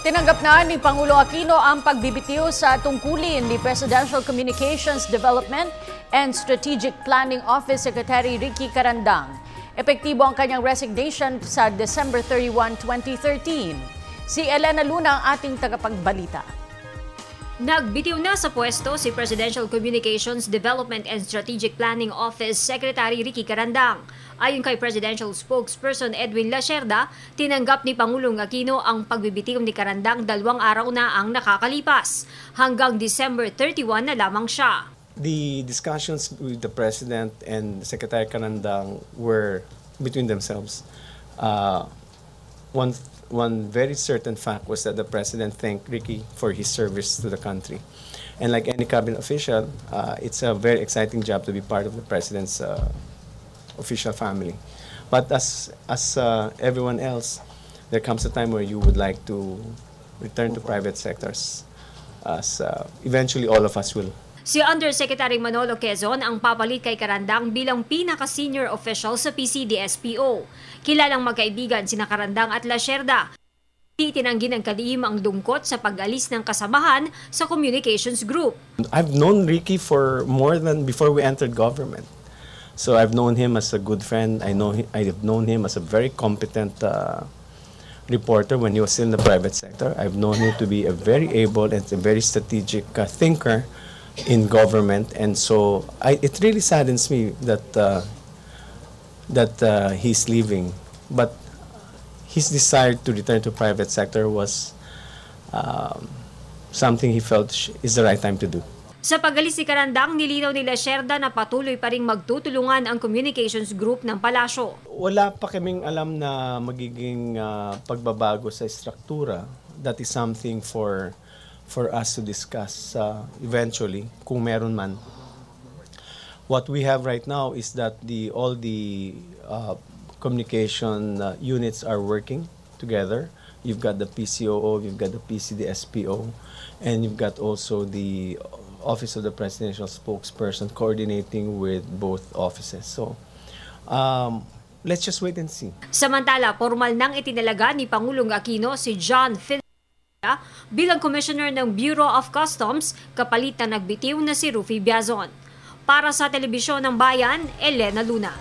Tinanggap na ni Pangulo Aquino ang pagbibitiw sa tungkulin ni Presidential Communications Development and Strategic Planning Office Secretary Ricky Carandang. Epektibo ang kanyang resignation sa December 31, 2013. Si Elena Luna ang ating tagapagbalita. Nagbitiw na sa pwesto si Presidential Communications Development and Strategic Planning Office Secretary Ricky Carandang. Ayon kay Presidential Spokesperson Edwin Lacerda, tinanggap ni Pangulong Aquino ang pagbibitiw ni Carandang dalawang araw na ang nakakalipas. Hanggang December 31 na lamang siya. The discussions with the President and Secretary Carandang were between themselves. Uh, one one very certain fact was that the president thanked Ricky for his service to the country. And like any cabinet official, uh, it's a very exciting job to be part of the president's uh, official family. But as as uh, everyone else, there comes a time where you would like to return to private sectors, as uh, eventually all of us will. Si Undersecretary Manolo Quezon ang papalit kay Karandang bilang pinaka-senior official sa PCDSPO. Kilalang magkaibigan sina Karandang at Lasherda. Itinanggi ng kaliim ang lungkot sa pag-alis ng kasamahan sa communications group. I've known Ricky for more than before we entered government. So I've known him as a good friend. I know I've known him as a very competent uh, reporter when he was still in the private sector. I've known him to be a very able and a very strategic uh, thinker in government, and so I, it really saddens me that uh, that uh, he's leaving. But his desire to return to private sector was um, something he felt is the right time to do. Sa pagalis ni Karandang, nilinaw ni Lacerda na patuloy pa rin magtutulungan ang communications group ng palasyo. Wala pa kaming alam na magiging uh, pagbabago sa struktura. That is something for for us to discuss uh, eventually, kung meron man. What we have right now is that the all the uh, communication uh, units are working together. You've got the PCOO, you've got the PCDSPO, and you've got also the Office of the Presidential Spokesperson coordinating with both offices. So, um, let's just wait and see. Samantala, formal nang itinalaga ni Pangulong Aquino si John Phil bilang commissioner ng Bureau of Customs kapalit na nagbitiw na si Rufy Biazon. Para sa Telebisyon ng Bayan, Elena Luna.